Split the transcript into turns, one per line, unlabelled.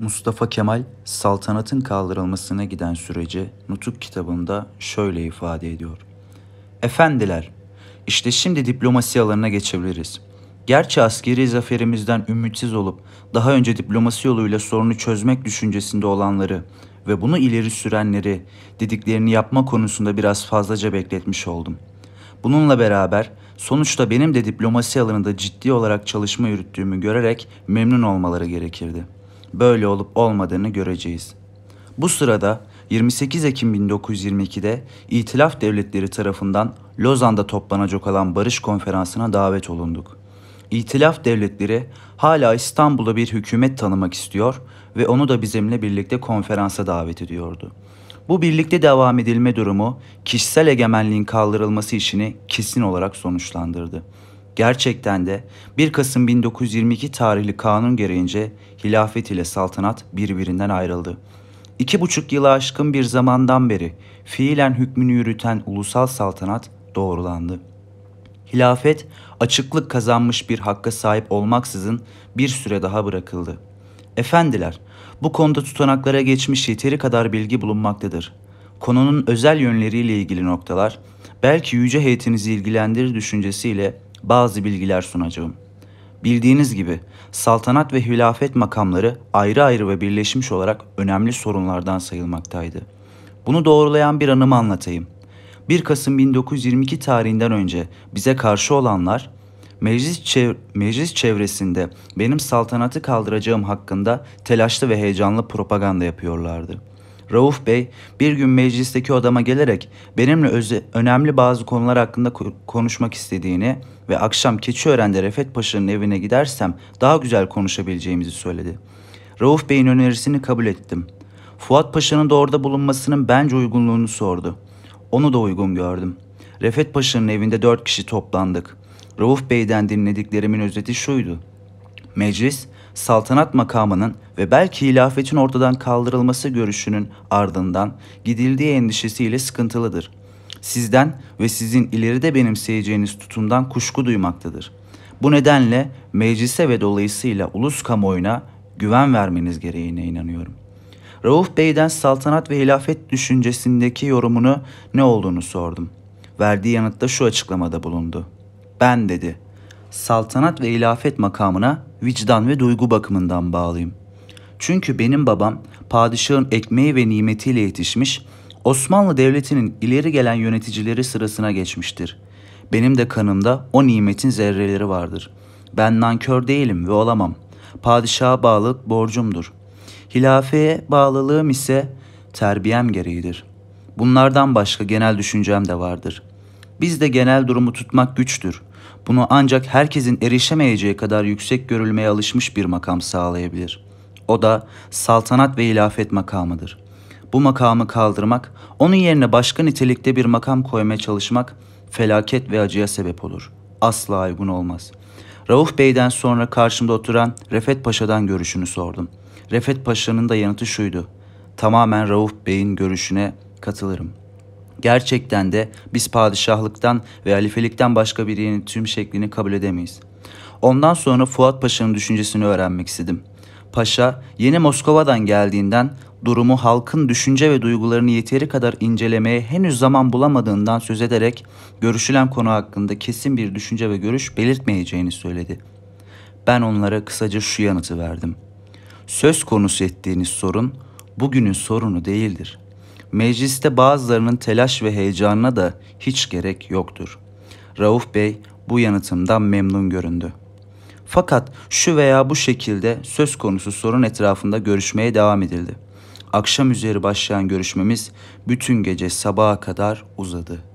Mustafa Kemal saltanatın kaldırılmasına giden süreci Nutuk kitabında şöyle ifade ediyor. Efendiler, işte şimdi diplomasi alanına geçebiliriz. Gerçi askeri zaferimizden ümitsiz olup daha önce diplomasi yoluyla sorunu çözmek düşüncesinde olanları ve bunu ileri sürenleri dediklerini yapma konusunda biraz fazlaca bekletmiş oldum. Bununla beraber sonuçta benim de diplomasi alanında ciddi olarak çalışma yürüttüğümü görerek memnun olmaları gerekirdi.'' böyle olup olmadığını göreceğiz. Bu sırada 28 Ekim 1922'de İtilaf Devletleri tarafından Lozan'da toplanacak olan barış konferansına davet olunduk. İtilaf Devletleri hala İstanbul'da bir hükümet tanımak istiyor ve onu da bizimle birlikte konferansa davet ediyordu. Bu birlikte devam edilme durumu kişisel egemenliğin kaldırılması işini kesin olarak sonuçlandırdı. Gerçekten de 1 Kasım 1922 tarihli kanun gereğince hilafet ile saltanat birbirinden ayrıldı. İki buçuk yıla aşkın bir zamandan beri fiilen hükmünü yürüten ulusal saltanat doğrulandı. Hilafet açıklık kazanmış bir hakka sahip olmaksızın bir süre daha bırakıldı. Efendiler, bu konuda tutanaklara geçmiş yeteri kadar bilgi bulunmaktadır. Konunun özel yönleriyle ilgili noktalar belki yüce heyetinizi ilgilendirir düşüncesiyle bazı bilgiler sunacağım. Bildiğiniz gibi saltanat ve hilafet makamları ayrı ayrı ve birleşmiş olarak önemli sorunlardan sayılmaktaydı. Bunu doğrulayan bir anımı anlatayım. 1 Kasım 1922 tarihinden önce bize karşı olanlar meclis, çev- meclis çevresinde benim saltanatı kaldıracağım hakkında telaşlı ve heyecanlı propaganda yapıyorlardı.'' Rauf Bey bir gün meclisteki odama gelerek benimle öze, önemli bazı konular hakkında ko konuşmak istediğini ve akşam keçi Keçiören'de Refet Paşa'nın evine gidersem daha güzel konuşabileceğimizi söyledi. Rauf Bey'in önerisini kabul ettim. Fuat Paşa'nın da orada bulunmasının bence uygunluğunu sordu. Onu da uygun gördüm. Refet Paşa'nın evinde dört kişi toplandık. Rauf Bey'den dinlediklerimin özeti şuydu. Meclis saltanat makamının ve belki hilafetin ortadan kaldırılması görüşünün ardından gidildiği endişesiyle sıkıntılıdır. Sizden ve sizin ileride benimseyeceğiniz tutumdan kuşku duymaktadır. Bu nedenle meclise ve dolayısıyla ulus kamuoyuna güven vermeniz gereğine inanıyorum. Rauf Bey'den saltanat ve hilafet düşüncesindeki yorumunu ne olduğunu sordum. Verdiği yanıtta şu açıklamada bulundu. Ben dedi, saltanat ve ilafet makamına vicdan ve duygu bakımından bağlıyım. Çünkü benim babam padişahın ekmeği ve nimetiyle yetişmiş, Osmanlı Devleti'nin ileri gelen yöneticileri sırasına geçmiştir. Benim de kanımda o nimetin zerreleri vardır. Ben nankör değilim ve olamam. Padişaha bağlılık borcumdur. Hilafeye bağlılığım ise terbiyem gereğidir. Bunlardan başka genel düşüncem de vardır. Bizde genel durumu tutmak güçtür bunu ancak herkesin erişemeyeceği kadar yüksek görülmeye alışmış bir makam sağlayabilir. O da saltanat ve ilafet makamıdır. Bu makamı kaldırmak, onun yerine başka nitelikte bir makam koymaya çalışmak felaket ve acıya sebep olur. Asla uygun olmaz. Rauf Bey'den sonra karşımda oturan Refet Paşa'dan görüşünü sordum. Refet Paşa'nın da yanıtı şuydu. Tamamen Rauf Bey'in görüşüne katılırım.'' Gerçekten de biz padişahlıktan ve halifelikten başka bir tüm şeklini kabul edemeyiz. Ondan sonra Fuat Paşa'nın düşüncesini öğrenmek istedim. Paşa yeni Moskova'dan geldiğinden durumu halkın düşünce ve duygularını yeteri kadar incelemeye henüz zaman bulamadığından söz ederek görüşülen konu hakkında kesin bir düşünce ve görüş belirtmeyeceğini söyledi. Ben onlara kısaca şu yanıtı verdim. Söz konusu ettiğiniz sorun bugünün sorunu değildir.'' Mecliste bazılarının telaş ve heyecanına da hiç gerek yoktur. Rauf Bey bu yanıtımdan memnun göründü. Fakat şu veya bu şekilde söz konusu sorun etrafında görüşmeye devam edildi. Akşam üzeri başlayan görüşmemiz bütün gece sabaha kadar uzadı.''